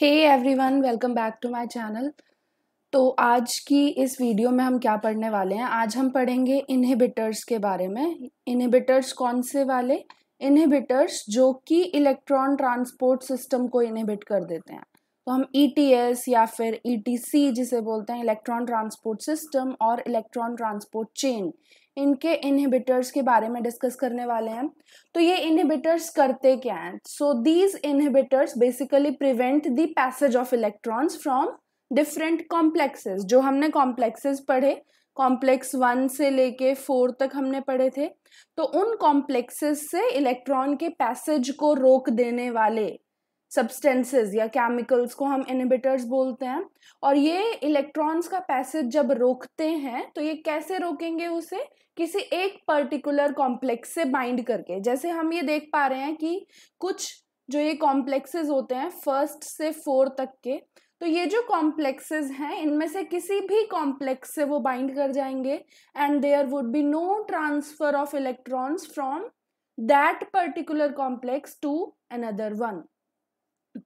Hey everyone welcome back to my channel तो आज की इस वीडियो में हम क्या पढ़ने वाले हैं आज हम पढ़ेंगे इनहिबिटर्स के बारे में इनहिबिटर्स कौन से वाले इनहिबिटर्स जो कि इलेक्ट्रॉन ट्रांसपोर्ट सिस्टम को इनहिबिट कर देते हैं तो हम एस e या फिर सी e जिसे बोलते हैं इलेक्ट्रॉन ट्रांसपोर्ट सिस्टम और इलेक्ट्रॉन ट्रांसपोर्ट चेन इनके इनहिबिटर्स के बारे में डिस्कस करने वाले हैं तो ये इनहिबिटर्स करते क्या हैं so these inhibitors basically prevent the passage of electrons from different complexes जो हमने कॉम्प्लेक्सेस पढ़े कॉम्प्लेक्स वन से लेके फोर तक हमने पढ़े थे तो उन कॉम्प्लेक्सेस से इलेक्ट्रॉन के पैसेज को रोक देने वाले सब्सटेंसेस या केमिकल्स को हम इनहिबिटर्स बोलते हैं और ये इलेक्ट्रॉन्स का पैसेज जब रोकते हैं तो ये कैसे रोकेंगे उसे किसी एक पर्टिकुलर कॉम्प्लेक्स से बाइंड करके जैसे हम ये देख पा रहे हैं कि कुछ जो ये कॉम्प्लेक्सेस होते हैं फर्स्ट से फोर तक के तो ये जो कॉम्प्लेक्सेस हैं इनमें से किसी भी कॉम्प्लेक्स से वो बाइंड कर जाएंगे and there would be no transfer of electrons from that particular complex to another one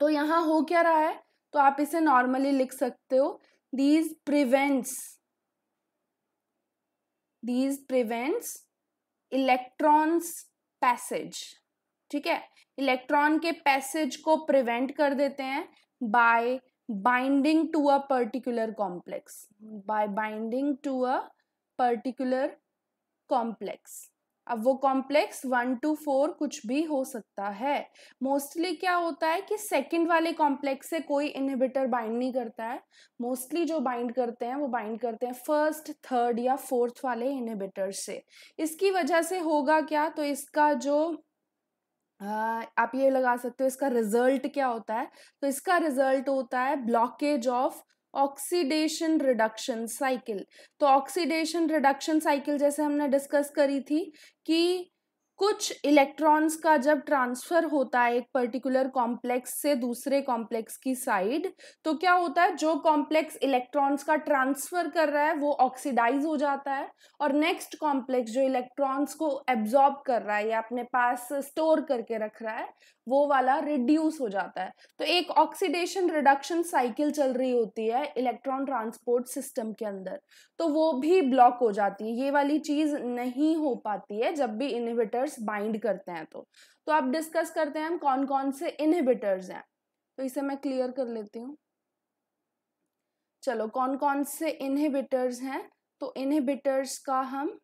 तो यहाँ हो क्या रहा है तो आप इसे नॉर्मली लिख सकते हो these prevents these prevents electrons passage ठीक है इलेक्ट्रॉन के पैसेज को प्रिवेंट कर देते हैं by binding to a particular complex by binding to a particular complex अब वो कॉम्प्लेक्स वन टू फोर कुछ भी हो सकता है मोस्टली क्या होता है कि सेकंड वाले कॉम्प्लेक्स से कोई इनहिबिटर बाइंड नहीं करता है मोस्टली जो बाइंड करते हैं वो बाइंड करते हैं फर्स्ट थर्ड या फोर्थ वाले इनहिबिटर से इसकी वजह से होगा क्या तो इसका जो आप ये लगा सकते हो इसका रिजल्ट क्या होता है तो इसका रिजल्ट होता है blockage of oxidation reduction cycle तो ऑक्सीडेशन रिडक्शन साइकिल जैसे हमने डिस्कस करी थी कि कुछ इलेक्ट्रॉन्स का जब ट्रांसफर होता है एक पर्टिकुलर कॉम्प्लेक्स से दूसरे कॉम्प्लेक्स की साइड तो क्या होता है जो कॉम्प्लेक्स इलेक्ट्रॉन्स का ट्रांसफर कर रहा है वो ऑक्सीडाइज हो जाता है और नेक्स्ट कॉम्प्लेक्स जो इलेक्ट्रॉन्स को एब्जॉर्ब कर रहा है या अपने पास स्टोर करके रख रहा है वो वाला रिड्यूस हो जाता है तो एक ऑक्सीडेशन रिडक्शन साइकिल चल रही होती है इलेक्ट्रॉन ट्रांसपोर्ट सिस्टम के अंदर तो वो भी ब्लॉक हो जाती है ये वाली चीज़ नहीं हो पाती है जब भी इनहिबिटर्स बाइंड करते हैं तो तो आप डिस्कस करते हैं हम कौन कौन से इनहिबिटर्स हैं तो इसे मैं क्लियर कर लेती हूँ चलो कौन कौन से इनहिबिटर्स हैं तो इनहिबिटर्स का हम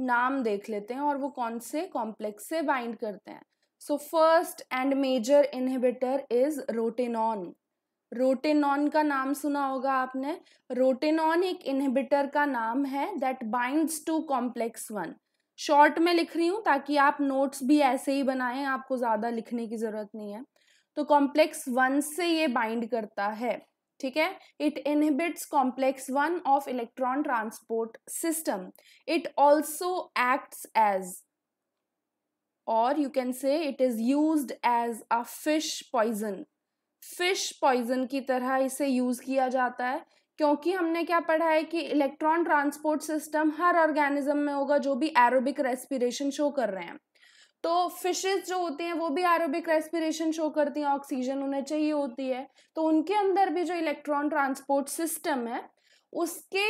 नाम देख लेते हैं और वो कौन से कॉम्प्लेक्स से बाइंड करते हैं so first and major inhibitor is rotenone rotenone का नाम सुना होगा आपने रोटेनॉन एक इनहिबिटर का नाम है that binds to complex one short में लिख रही हूँ ताकि आप नोट्स भी ऐसे ही बनाएं आपको ज़्यादा लिखने की ज़रूरत नहीं है तो कॉम्प्लेक्स वन से ये बाइंड करता है ठीक है it inhibits complex one of electron transport system it also acts as और you can say it is use as a fish poison fish poison की तरह इसे यूज़ किया जाता है क्योंकि हमने क्या पढ़ा है कि इलेक्ट्रॉन ट्रांसपोर्ट सिस्टम हर ऑर्गेनिज्म में होगा जो भी एरोबिक रेस्पिरेशन शो कर रहे हैं तो फिशेस जो होती हैं वो भी एरोबिक रेस्पिरेशन शो करती हैं ऑक्सीजन उन्हें चाहिए होती है तो उनके अंदर भी जो इलेक्ट्रॉन ट्रांसपोर्ट सिस्टम है उसके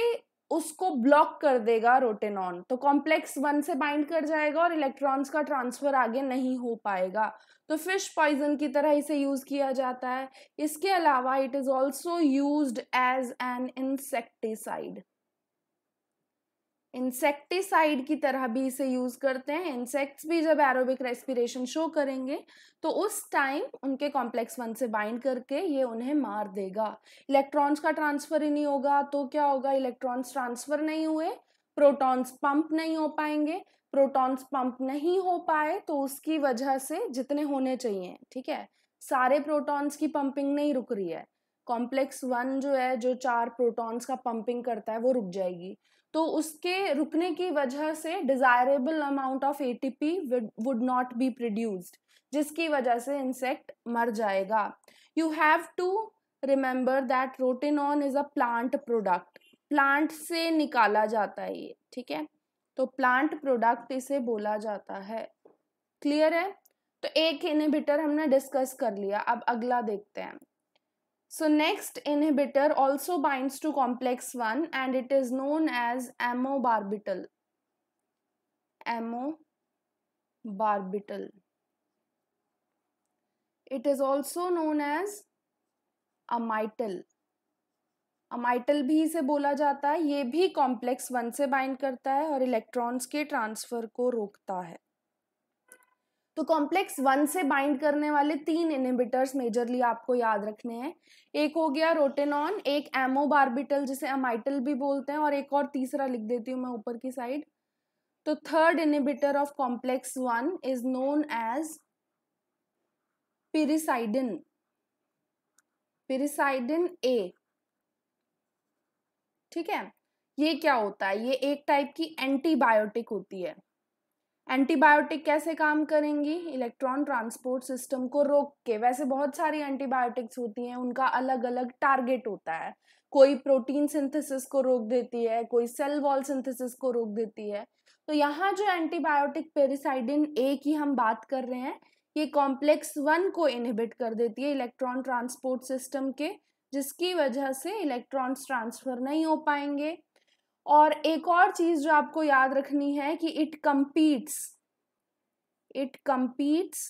उसको ब्लॉक कर देगा रोटेनॉन तो कॉम्प्लेक्स वन से बाइंड कर जाएगा और इलेक्ट्रॉन्स का ट्रांसफर आगे नहीं हो पाएगा तो फिश पॉइजन की तरह इसे यूज़ किया जाता है इसके अलावा it is also use as an insecticide insecticide की तरह भी इसे यूज़ करते हैं इंसेक्ट्स भी जब एरोबिक रेस्पिरेशन शो करेंगे तो उस टाइम उनके कॉम्प्लेक्स वन से बाइंड करके ये उन्हें मार देगा इलेक्ट्रॉन्स का ट्रांसफ़र ही नहीं होगा तो क्या होगा इलेक्ट्रॉन्स ट्रांसफ़र नहीं हुए प्रोटॉन्स पंप नहीं हो पाएंगे प्रोटॉन्स पंप नहीं हो पाए तो उसकी वजह से जितने होने चाहिए ठीक है सारे प्रोटॉन्स की पंपिंग नहीं रुक रही है कॉम्प्लेक्स वन जो है जो चार प्रोटॉन्स का पंपिंग करता है वो रुक जाएगी तो उसके रुकने की वजह से desirable amount of ATP would not be produced जिसकी वजह से इंसेक्ट मर जाएगा you have to remember that rotenone is a plant product plant से निकाला जाता है ये ठीक है तो प्लांट प्रोडक्ट इसे बोला जाता है क्लियर है तो एक इनिबिटर हमने डिस्कस कर लिया अब अगला देखते हैं So next inhibitor also binds to complex 1 and it is known as amobarbital. Amobarbital. It is also known as amytal amytal भी इसे बोला जाता है ये भी कॉम्प्लेक्स वन से बाइंड करता है और इलेक्ट्रॉन्स के ट्रांसफर को रोकता है तो कॉम्प्लेक्स वन से बाइंड करने वाले तीन इनहिबिटर्स मेजरली आपको याद रखने हैं एक हो गया रोटेनॉन एक एमोबार्बिटल जिसे अमाइटल भी बोलते हैं और एक और तीसरा लिख देती हूँ मैं ऊपर की साइड तो third inhibitor of complex one is known as piericidin piericidin A ठीक है ये क्या होता है ये एक टाइप की एंटीबायोटिक होती है एंटीबायोटिक कैसे काम करेंगी इलेक्ट्रॉन ट्रांसपोर्ट सिस्टम को रोक के वैसे बहुत सारी एंटीबायोटिक्स होती हैं उनका अलग अलग टारगेट होता है कोई प्रोटीन सिंथेसिस को रोक देती है कोई सेल वॉल सिंथेसिस को रोक देती है तो यहाँ जो एंटीबायोटिक पेरिसाइडिन ए की हम बात कर रहे हैं ये कॉम्प्लेक्स वन को इनहिबिट कर देती है इलेक्ट्रॉन ट्रांसपोर्ट सिस्टम के जिसकी वजह से इलेक्ट्रॉन्स ट्रांसफ़र नहीं हो पाएंगे और एक और चीज़ जो आपको याद रखनी है कि it competes it competes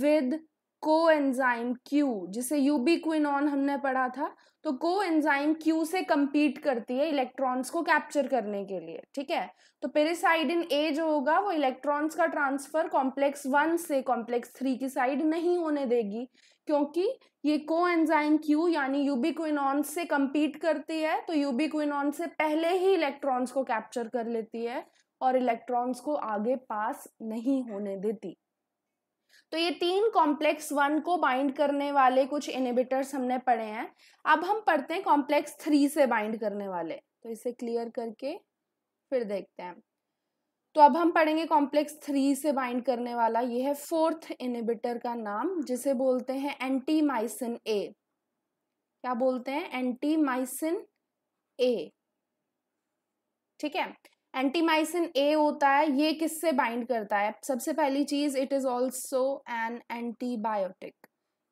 with को एंजाइम क्यू जिसे यूबी क्विनॉन हमने पढ़ा था तो को एंजाइम क्यू से कम्पीट करती है इलेक्ट्रॉन्स को कैप्चर करने के लिए ठीक है तो पेरिसाइडिन ए जो होगा वो इलेक्ट्रॉन्स का ट्रांसफर कॉम्प्लेक्स वन से कॉम्प्लेक्स थ्री की साइड नहीं होने देगी क्योंकि ये को एंजाइम क्यू यानी यूबिक्विनॉन से कम्पीट करती है तो यूबिक्विनॉन से पहले ही इलेक्ट्रॉन्स को कैप्चर कर लेती है और इलेक्ट्रॉन्स को आगे पास नहीं होने देती तो ये तीन कॉम्प्लेक्स वन को बाइंड करने वाले कुछ इनिबिटर्स हमने पढ़े हैं अब हम पढ़ते हैं कॉम्प्लेक्स थ्री से बाइंड करने वाले तो इसे क्लियर करके फिर देखते हैं तो अब हम पढ़ेंगे कॉम्प्लेक्स थ्री से बाइंड करने वाला ये है फोर्थ इनिबिटर का नाम जिसे बोलते हैं एंटी माइसिन ए क्या बोलते हैं एंटी माइसिन ए ठीक है एंटीमाइसिन ए होता है ये किससे बाइंड करता है सबसे पहली चीज़ it is also an antibiotic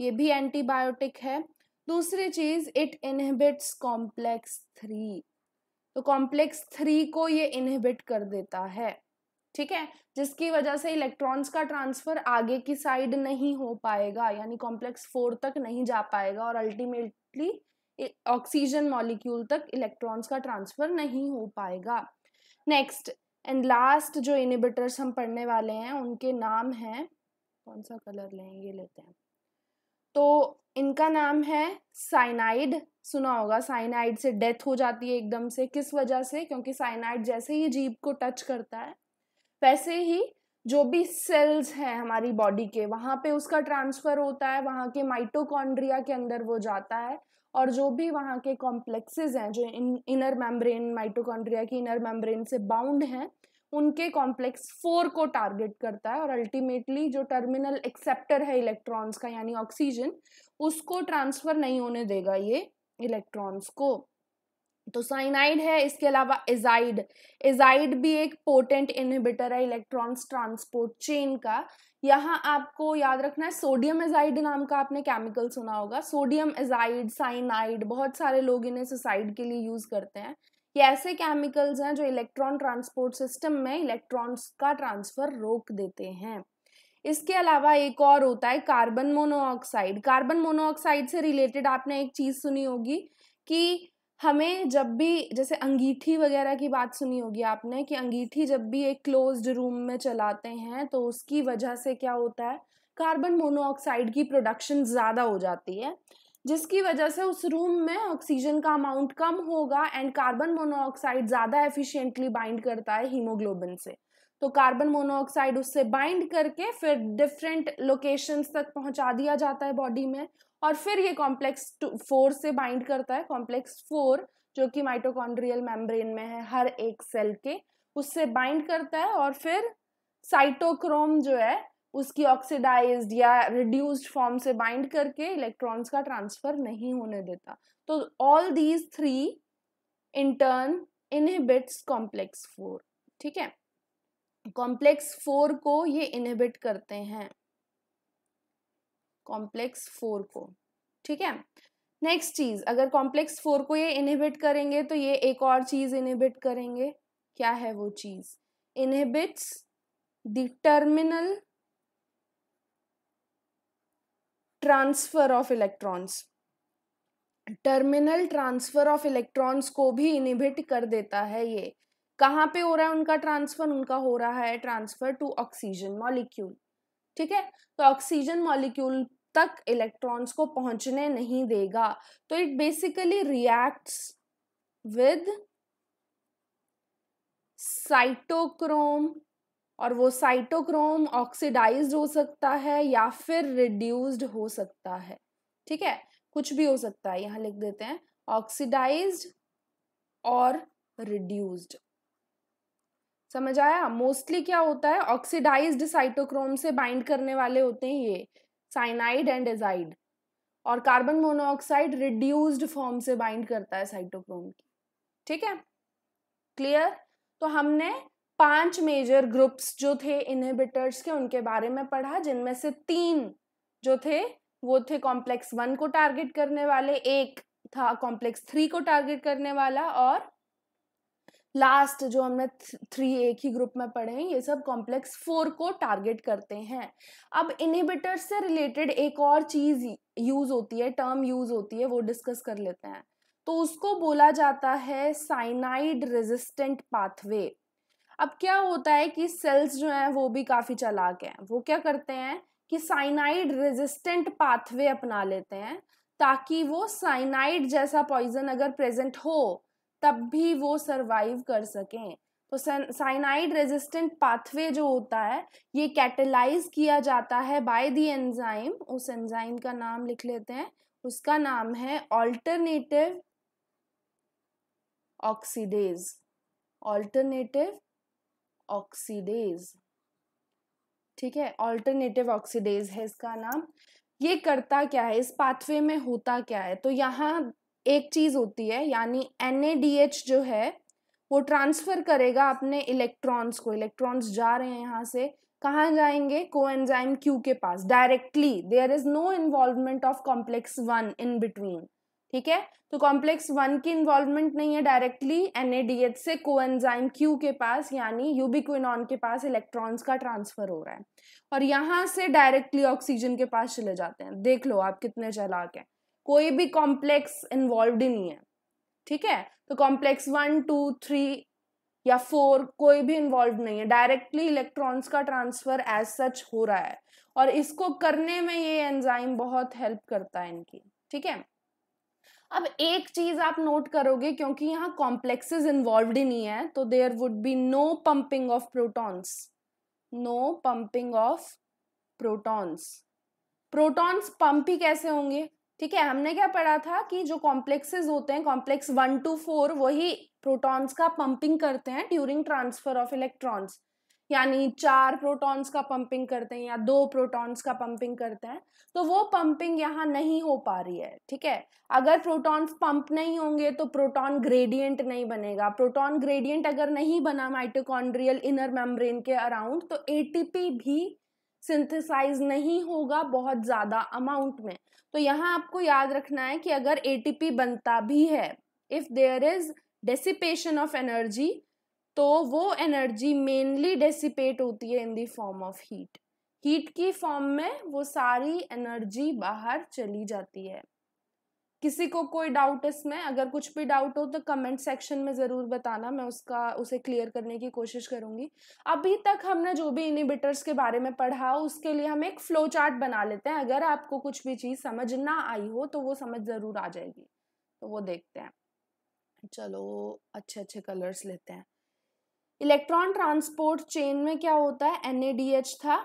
ये भी एंटीबायोटिक है दूसरी चीज़ इट इनहिबिट्स कॉम्प्लेक्स थ्री तो कॉम्प्लेक्स थ्री को ये इनहिबिट कर देता है ठीक है जिसकी वजह से इलेक्ट्रॉन्स का ट्रांसफर आगे की साइड नहीं हो पाएगा यानी कॉम्प्लेक्स फोर तक नहीं जा पाएगा और अल्टीमेटली ऑक्सीजन मॉलिक्यूल तक इलेक्ट्रॉन्स का ट्रांसफर नहीं हो पाएगा नेक्स्ट एंड लास्ट जो इनिबिटर्स हम पढ़ने वाले हैं उनके नाम हैं कौन सा कलर लेंगे ये लेते हैं तो इनका नाम है साइनाइड सुना होगा साइनाइड से डेथ हो जाती है एकदम से किस वजह से क्योंकि साइनाइड जैसे ही जीप को टच करता है वैसे ही जो भी सेल्स हैं हमारी बॉडी के वहाँ पे उसका ट्रांसफ़र होता है वहाँ के माइटोकॉन्ड्रिया के अंदर वो जाता है और जो भी वहाँ के कॉम्प्लेक्सेस हैं जो इन इनर मेम्ब्रेन माइटोकॉन्ड्रिया की इनर मेम्ब्रेन से बाउंड हैं उनके कॉम्प्लेक्स फोर को टारगेट करता है और अल्टीमेटली जो टर्मिनल एक्सेप्टर है इलेक्ट्रॉन्स का यानी ऑक्सीजन उसको ट्रांसफ़र नहीं होने देगा ये इलेक्ट्रॉन्स को तो साइनाइड है इसके अलावा एजाइड एजाइड भी एक पोटेंट इनहिबिटर है इलेक्ट्रॉन्स ट्रांसपोर्ट चेन का यहाँ आपको याद रखना है सोडियम एजाइड नाम का आपने केमिकल सुना होगा सोडियम एजाइड साइनाइड बहुत सारे लोग इन्हें सुसाइड के लिए यूज़ करते हैं ये ऐसे केमिकल्स हैं जो इलेक्ट्रॉन ट्रांसपोर्ट सिस्टम में इलेक्ट्रॉन्स का ट्रांसफ़र रोक देते हैं इसके अलावा एक और होता है कार्बन मोनोऑक्साइड कार्बन मोनोऑक्साइड से रिलेटेड आपने एक चीज़ सुनी होगी कि हमें जब भी जैसे अंगीठी वगैरह की बात सुनी होगी आपने कि अंगीठी जब भी एक क्लोज्ड रूम में चलाते हैं तो उसकी वजह से क्या होता है कार्बन मोनोऑक्साइड की प्रोडक्शन ज़्यादा हो जाती है जिसकी वजह से उस रूम में ऑक्सीजन का अमाउंट कम होगा एंड कार्बन मोनोऑक्साइड ज़्यादा एफिशिएंटली बाइंड करता है हीमोग्लोबिन से तो कार्बन मोनोऑक्साइड उससे बाइंड करके फिर डिफरेंट लोकेशंस तक पहुंचा दिया जाता है बॉडी में और फिर ये कॉम्प्लेक्स फोर से बाइंड करता है कॉम्प्लेक्स फोर जो कि माइटोकॉन्ड्रियल मेम्ब्रेन में है हर एक सेल के उससे बाइंड करता है और फिर साइटोक्रोम जो है उसकी ऑक्सीडाइज्ड या रिड्यूस्ड फॉर्म से बाइंड करके इलेक्ट्रॉन्स का ट्रांसफर नहीं होने देता तो all these three in turn inhibits complex four ठीक है कॉम्प्लेक्स फोर को ये इनहिबिट करते हैं कॉम्प्लेक्स फोर को ठीक है नेक्स्ट चीज अगर कॉम्प्लेक्स फोर को ये इनहिबिट करेंगे तो ये एक और चीज इनहिबिट करेंगे क्या है वो चीज inhibits the terminal transfer of electrons terminal transfer of electrons को भी इनहिबिट कर देता है ये कहाँ पे हो रहा है उनका ट्रांसफर उनका हो रहा है ट्रांसफर टू ऑक्सीजन मॉलिक्यूल ठीक है तो ऑक्सीजन मॉलिक्यूल तक इलेक्ट्रॉन्स को पहुंचने नहीं देगा तो it basically reacts with cytochrome और वो साइटोक्रोम ऑक्सीडाइज हो सकता है या फिर रिड्यूस्ड हो सकता है ठीक है कुछ भी हो सकता है यहाँ लिख देते हैं ऑक्सीडाइज और रिड्यूस्ड समझ आया मोस्टली क्या होता है ऑक्सीडाइज्ड साइटोक्रोम से बाइंड करने वाले होते हैं ये साइनाइड एंड एजाइड और कार्बन मोनोऑक्साइड रिड्यूस्ड फॉर्म से बाइंड करता है साइटोक्रोम की ठीक है क्लियर तो हमने पांच मेजर ग्रुप्स जो थे इनहिबिटर्स के उनके बारे में पढ़ा जिनमें से तीन जो थे वो थे कॉम्प्लेक्स वन को टारगेट करने वाले एक था कॉम्प्लेक्स थ्री को टारगेट करने वाला और लास्ट जो हमने थ्री एक ही ग्रुप में पढ़े हैं ये सब कॉम्प्लेक्स फोर को टारगेट करते हैं अब इनिबिटर से रिलेटेड एक और चीज़ यूज़ होती है टर्म यूज़ होती है वो डिस्कस कर लेते हैं तो उसको बोला जाता है साइनाइड रेजिस्टेंट पाथवे अब क्या होता है कि सेल्स जो हैं वो भी काफ़ी चलाक हैं वो क्या करते हैं कि साइनाइड रेजिस्टेंट पाथवे अपना लेते हैं ताकि वो साइनाइड जैसा पॉइजन अगर प्रेजेंट हो तब भी वो सरवाइव कर सकें तो साइनाइड रेजिस्टेंट पाथवे जो होता है ये कैटेलाइज किया जाता है बाय दी एंजाइम उस एंजाइम का नाम लिख लेते हैं उसका नाम है ऑल्टरनेटिव ऑक्सीडेज ऑल्टरनेटिव ऑक्सीडेज ठीक है ऑल्टरनेटिव ऑक्सीडेज है इसका नाम ये करता क्या है इस पाथवे में होता क्या है तो यहाँ एक चीज़ होती है यानी एन जो है वो ट्रांसफ़र करेगा अपने इलेक्ट्रॉन्स को इलेक्ट्रॉन्स जा रहे हैं यहाँ से कहाँ जाएंगे को एनजाइम क्यू के पास directly there is no involvement of complex one in between ठीक है तो कॉम्प्लेक्स वन की इन्वॉल्वमेंट नहीं है डायरेक्टली एन से को एनजाइम क्यू के पास यानी यूबिक्विनॉन के पास इलेक्ट्रॉन्स का ट्रांसफर हो रहा है और यहाँ से डायरेक्टली ऑक्सीजन के पास चले जाते हैं देख लो आप कितने चलाक हैं कोई भी कॉम्प्लेक्स इन्वॉल्व ही नहीं है ठीक है तो कॉम्प्लेक्स वन टू थ्री या फोर कोई भी इन्वॉल्व नहीं है डायरेक्टली इलेक्ट्रॉन्स का ट्रांसफर एज सच हो रहा है और इसको करने में ये एंजाइम बहुत हेल्प करता है इनकी ठीक है अब एक चीज आप नोट करोगे क्योंकि यहाँ कॉम्प्लेक्सेस इन्वॉल्व ही नहीं है तो there would be no pumping of protons no pumping of protons protons pump ही कैसे होंगे ठीक है हमने क्या पढ़ा था कि जो कॉम्प्लेक्सेस होते हैं कॉम्प्लेक्स वन टू फोर वही प्रोटॉन्स का पंपिंग करते हैं ड्यूरिंग ट्रांसफर ऑफ इलेक्ट्रॉन्स यानी चार प्रोटॉन्स का पंपिंग करते हैं या दो प्रोटॉन्स का पंपिंग करते हैं तो वो पंपिंग यहाँ नहीं हो पा रही है ठीक है अगर प्रोटॉन्स पंप नहीं होंगे तो प्रोटॉन ग्रेडियंट नहीं बनेगा प्रोटॉन ग्रेडियंट अगर नहीं बना माइटोकॉन्ड्रियल इनर मेम्ब्रेन के अराउंड तो एटीपी भी सिंथेसाइज नहीं होगा बहुत ज़्यादा अमाउंट में तो यहाँ आपको याद रखना है कि अगर ए बनता भी है if there is dissipation of energy तो वो एनर्जी मेनली डेसिपेट होती है in the form of heat heat की फॉर्म में वो सारी एनर्जी बाहर चली जाती है किसी को कोई डाउट इसमें अगर कुछ भी डाउट हो तो कमेंट सेक्शन में ज़रूर बताना मैं उसका उसे क्लियर करने की कोशिश करूँगी अभी तक हमने जो भी इनिबिटर्स के बारे में पढ़ा उसके लिए हम एक फ्लो चार्ट बना लेते हैं अगर आपको कुछ भी चीज़ समझ ना आई हो तो वो समझ ज़रूर आ जाएगी तो वो देखते हैं चलो अच्छे अच्छे कलर्स लेते हैं इलेक्ट्रॉन ट्रांसपोर्ट चेन में क्या होता है एन था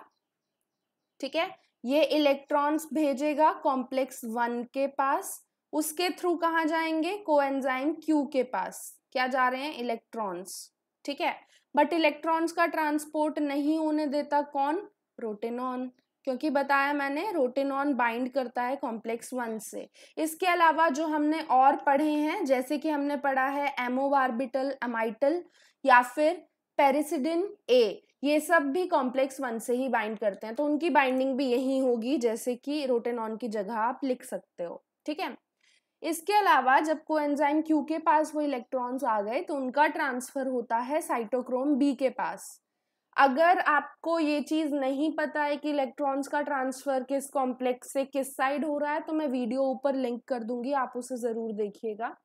ठीक है ये इलेक्ट्रॉन्स भेजेगा कॉम्प्लेक्स वन के पास उसके थ्रू कहाँ जाएंगे को एनजाइम क्यू के पास क्या जा रहे हैं इलेक्ट्रॉन्स ठीक है बट इलेक्ट्रॉन्स का ट्रांसपोर्ट नहीं होने देता कौन प्रोटेनॉन क्योंकि बताया मैंने रोटेनॉन बाइंड करता है कॉम्प्लेक्स वन से इसके अलावा जो हमने और पढ़े हैं जैसे कि हमने पढ़ा है एमओ अमाइटल या फिर पेरिसिडिन ए ये सब भी कॉम्प्लेक्स वन से ही बाइंड करते हैं तो उनकी बाइंडिंग भी यही होगी जैसे कि रोटेनॉन की जगह आप लिख सकते हो ठीक है इसके अलावा जब को कोएंजाइम क्यू के पास वो इलेक्ट्रॉन्स आ गए तो उनका ट्रांसफ़र होता है साइटोक्रोम बी के पास अगर आपको ये चीज़ नहीं पता है कि इलेक्ट्रॉन्स का ट्रांसफ़र किस कॉम्प्लेक्स से किस साइड हो रहा है तो मैं वीडियो ऊपर लिंक कर दूंगी आप उसे ज़रूर देखिएगा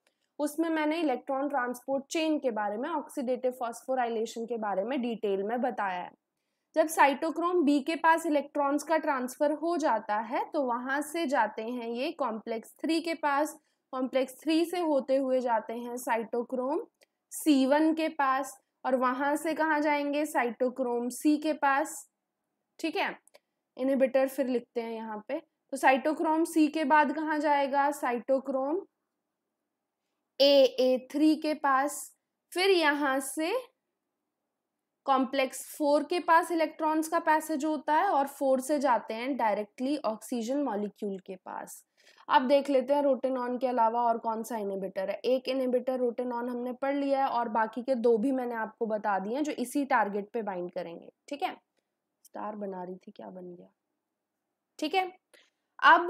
उसमें मैंने इलेक्ट्रॉन ट्रांसपोर्ट चेन के बारे में ऑक्सीडेटिव फॉस्फोराइलेशन के बारे में डिटेल में बताया है जब साइटोक्रोम बी के पास इलेक्ट्रॉन्स का ट्रांसफर हो जाता है तो वहां से जाते हैं ये कॉम्प्लेक्स थ्री के पास कॉम्प्लेक्स थ्री से होते हुए जाते हैं साइटोक्रोम सी वन के पास और वहां से कहाँ जाएंगे साइटोक्रोम सी के पास ठीक है इनहिबिटर फिर लिखते हैं यहाँ पे तो साइटोक्रोम सी के बाद कहाँ जाएगा साइटोक्रोम ए ए थ्री के पास फिर यहाँ से कॉम्प्लेक्स फोर के पास इलेक्ट्रॉन्स का पैसेज होता है और फोर से जाते हैं डायरेक्टली ऑक्सीजन मॉलिक्यूल के पास अब देख लेते हैं रोटेनॉन के अलावा और कौन सा इनिबिटर है एक इनहिबिटर रोटेनॉन हमने पढ़ लिया है और बाकी के दो भी मैंने आपको बता दिए हैं जो इसी टारगेट पे बाइंड करेंगे ठीक है स्टार बना रही थी क्या बन गया ठीक है अब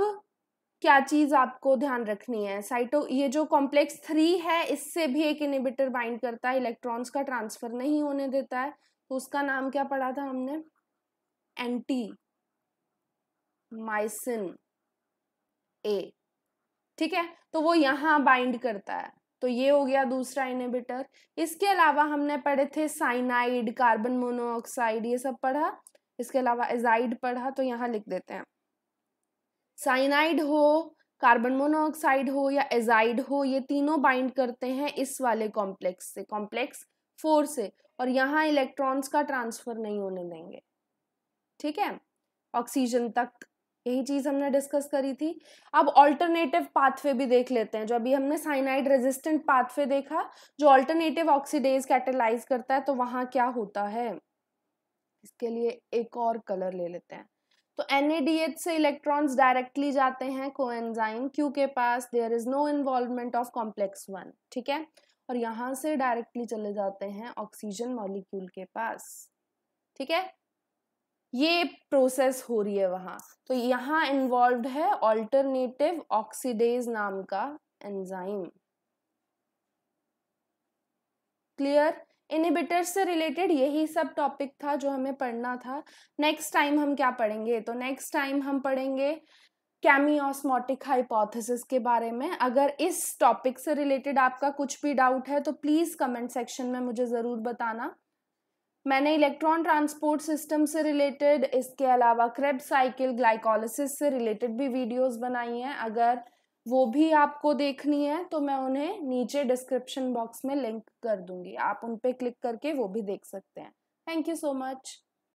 क्या चीज़ आपको ध्यान रखनी है साइटो ये जो कॉम्प्लेक्स थ्री है इससे भी एक इनिबिटर बाइंड करता है इलेक्ट्रॉन्स का ट्रांसफ़र नहीं होने देता है तो उसका नाम क्या पढ़ा था हमने एंटी माइसिन ए ठीक है तो वो यहाँ बाइंड करता है तो ये हो गया दूसरा इनिबिटर इसके अलावा हमने पढ़े थे साइनाइड कार्बन मोनोऑक्साइड ये सब पढ़ा इसके अलावा एजाइड पढ़ा तो यहाँ लिख देते हैं साइनाइड हो कार्बन मोनोऑक्साइड हो या एजाइड हो ये तीनों बाइंड करते हैं इस वाले कॉम्प्लेक्स से कॉम्प्लेक्स फोर से और यहाँ इलेक्ट्रॉन्स का ट्रांसफर नहीं होने देंगे ठीक है ऑक्सीजन तक यही चीज़ हमने डिस्कस करी थी अब ऑल्टरनेटिव पाथवे भी देख लेते हैं जो अभी हमने साइनाइड रेजिस्टेंट पाथवे देखा जो ऑल्टरनेटिव ऑक्सीडेज कैटेलाइज करता है तो वहाँ क्या होता है इसके लिए एक और कलर ले लेते हैं तो एन से इलेक्ट्रॉन्स डायरेक्टली जाते हैं कोएंजाइम क्यू के पास there is no involvement of complex one ठीक है और यहां से डायरेक्टली चले जाते हैं ऑक्सीजन मॉलिक्यूल के पास ठीक है ये प्रोसेस हो रही है वहां तो यहां इन्वॉल्व है ऑल्टरनेटिव ऑक्सीडेज नाम का एंजाइम क्लियर इनिबिटर से रिलेटेड यही सब टॉपिक था जो हमें पढ़ना था नेक्स्ट टाइम हम क्या पढ़ेंगे तो नेक्स्ट टाइम हम पढ़ेंगे कैमियोस्मोटिक हाइपोथेसिस के बारे में अगर इस टॉपिक से रिलेटेड आपका कुछ भी डाउट है तो प्लीज़ कमेंट सेक्शन में मुझे ज़रूर बताना मैंने इलेक्ट्रॉन ट्रांसपोर्ट सिस्टम से रिलेटेड इसके अलावा क्रेब साइकिल ग्लाइकोलिसिस से रिलेटेड भी वीडियोस बनाई हैं अगर वो भी आपको देखनी है तो मैं उन्हें नीचे डिस्क्रिप्शन बॉक्स में लिंक कर दूंगी आप उन पर क्लिक करके वो भी देख सकते हैं थैंक यू सो मच